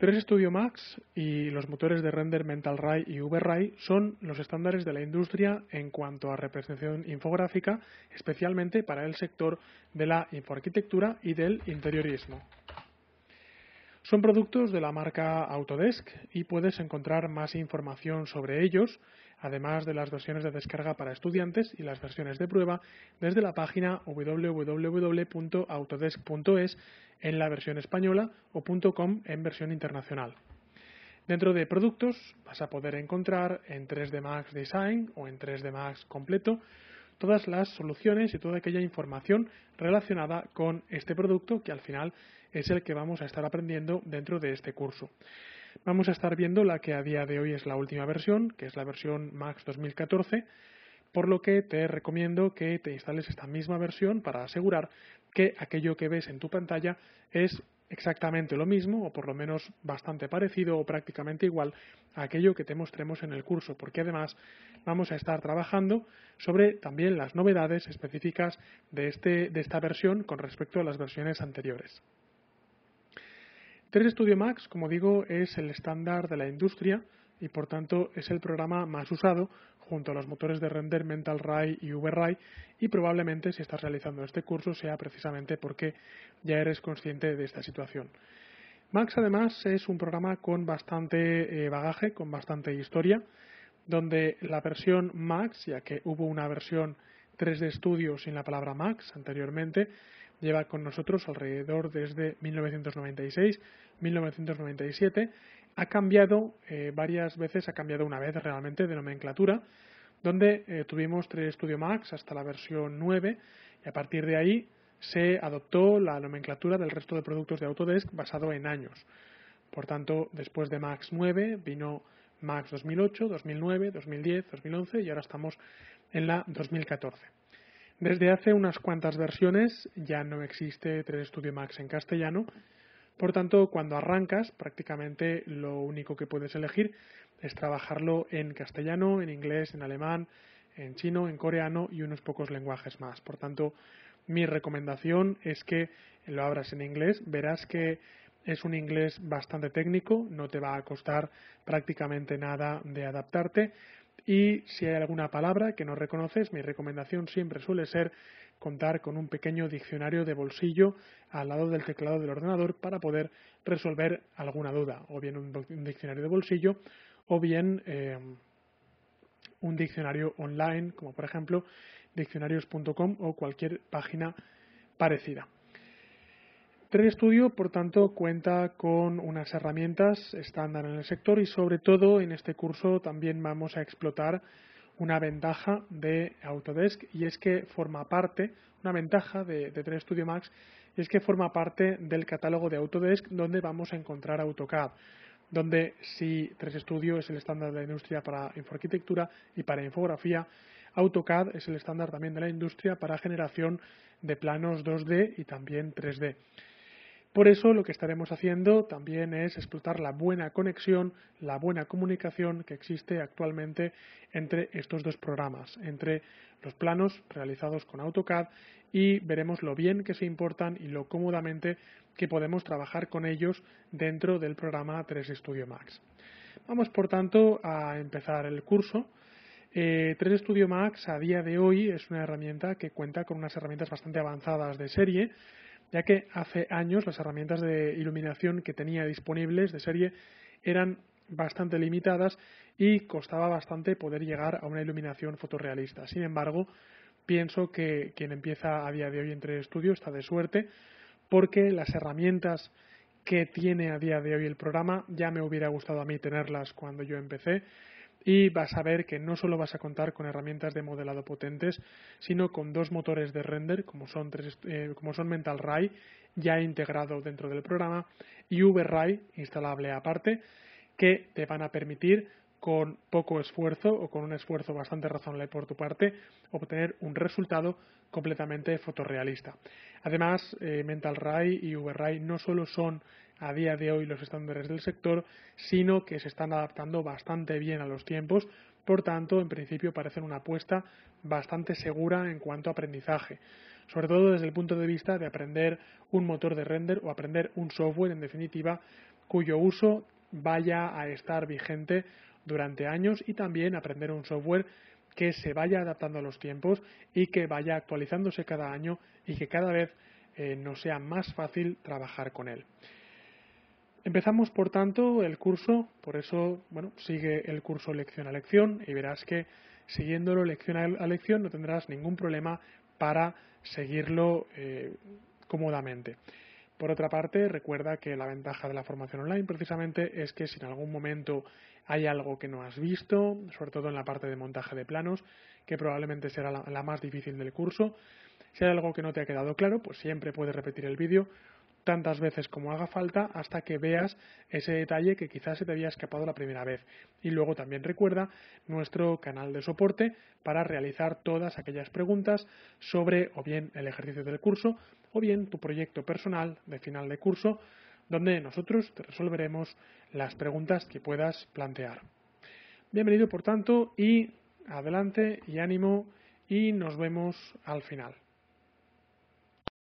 3 Studio Max y los motores de render Mental Ray y V-Ray son los estándares de la industria en cuanto a representación infográfica, especialmente para el sector de la infoarquitectura y del interiorismo. Son productos de la marca Autodesk y puedes encontrar más información sobre ellos, además de las versiones de descarga para estudiantes y las versiones de prueba, desde la página www.autodesk.es en la versión española o .com en versión internacional. Dentro de productos vas a poder encontrar en 3D Max Design o en 3D Max completo todas las soluciones y toda aquella información relacionada con este producto que al final es el que vamos a estar aprendiendo dentro de este curso. Vamos a estar viendo la que a día de hoy es la última versión, que es la versión Max 2014, por lo que te recomiendo que te instales esta misma versión para asegurar que aquello que ves en tu pantalla es exactamente lo mismo, o por lo menos bastante parecido o prácticamente igual a aquello que te mostremos en el curso, porque además vamos a estar trabajando sobre también las novedades específicas de, este, esta versión con respecto a las versiones anteriores. 3 Studio Max, como digo, es el estándar de la industria y por tanto es el programa más usado junto a los motores de render Ray y VRay y probablemente si estás realizando este curso sea precisamente porque ya eres consciente de esta situación. Max además es un programa con bastante eh, bagaje, con bastante historia, donde la versión Max, ya que hubo una versión 3D Studio sin la palabra Max anteriormente, lleva con nosotros alrededor desde 1996-1997. Ha cambiado eh, varias veces, ha cambiado una vez realmente de nomenclatura, donde eh, tuvimos 3 Studio Max hasta la versión 9 y a partir de ahí se adoptó la nomenclatura del resto de productos de Autodesk basado en años. Por tanto, después de Max 9 vino Max 2008, 2009, 2010, 2011 y ahora estamos en la 2014. Desde hace unas cuantas versiones ya no existe 3 Studio Max en castellano, por tanto, cuando arrancas, prácticamente lo único que puedes elegir es trabajarlo en castellano, en inglés, en alemán, en chino, en coreano y unos pocos lenguajes más. Por tanto, mi recomendación es que lo abras en inglés. Verás que es un inglés bastante técnico, no te va a costar prácticamente nada de adaptarte y si hay alguna palabra que no reconoces, mi recomendación siempre suele ser contar con un pequeño diccionario de bolsillo al lado del teclado del ordenador para poder resolver alguna duda, o bien un diccionario de bolsillo, o bien em, un diccionario online, como por ejemplo diccionarios.com o cualquier página parecida. 3 Studio, por tanto, cuenta con unas herramientas estándar en el sector y, sobre todo, en este curso también vamos a explotar una ventaja de Autodesk y es que forma parte, una ventaja de, 3 Studio Max, es que forma parte del catálogo de Autodesk donde vamos a encontrar AutoCAD donde si 3 Studio es el estándar de la industria para infoarquitectura y para infografía, AutoCAD es el estándar también de la industria para generación de planos 2D y también 3D. Por eso lo que estaremos haciendo también es explotar la buena conexión, la buena comunicación que existe actualmente entre estos dos programas, entre los planos realizados con AutoCAD y veremos lo bien que se importan y lo cómodamente que podemos trabajar con ellos dentro del programa 3 Studio Max. Vamos por tanto a empezar el curso. 3 eh, Studio Max a día de hoy es una herramienta que cuenta con unas herramientas bastante avanzadas de serie ya que hace años las herramientas de iluminación que tenía disponibles de serie eran bastante limitadas y costaba bastante poder llegar a una iluminación fotorrealista. Sin embargo, pienso que quien empieza a día de hoy entre estudios está de suerte porque las herramientas que tiene a día de hoy el programa ya me hubiera gustado a mí tenerlas cuando yo empecé y vas a ver que no solo vas a contar con herramientas de modelado potentes, sino con dos motores de render, como son, eh, como son Mental Ray, ya integrado dentro del programa, y VRAY, instalable aparte, que te van a permitir con poco esfuerzo o con un esfuerzo bastante razonable por tu parte obtener un resultado completamente fotorrealista. Además, eh, Mental Ray y V-Ray no solo son a día de hoy los estándares del sector, sino que se están adaptando bastante bien a los tiempos, por tanto, en principio parecen una apuesta bastante segura en cuanto a aprendizaje, sobre todo desde el punto de vista de aprender un motor de render o aprender un software, en definitiva, cuyo uso vaya a estar vigente durante años y también aprender un software que se vaya adaptando a los tiempos y que vaya actualizándose cada año y que cada vez eh, nos sea más fácil trabajar con él. Empezamos, por tanto, el curso, por eso, sigue el curso lección a lección y verás que siguiéndolo lección a lección no tendrás ningún problema para seguirlo eh, cómodamente. Por otra parte, recuerda que la ventaja de la formación online precisamente es que si en algún momento hay algo que no has visto, sobre todo en la parte de montaje de planos, que probablemente será la, más difícil del curso, si hay algo que no te ha quedado claro, pues siempre puedes repetir el vídeo tantas veces como haga falta hasta que veas ese detalle que quizás se te había escapado la primera vez. Y luego también recuerda nuestro canal de soporte para realizar todas aquellas preguntas sobre o bien el ejercicio del curso o bien tu proyecto personal de final de curso, donde nosotros te resolveremos las preguntas que puedas plantear. Bienvenido, por tanto, y adelante y ánimo y nos vemos al final.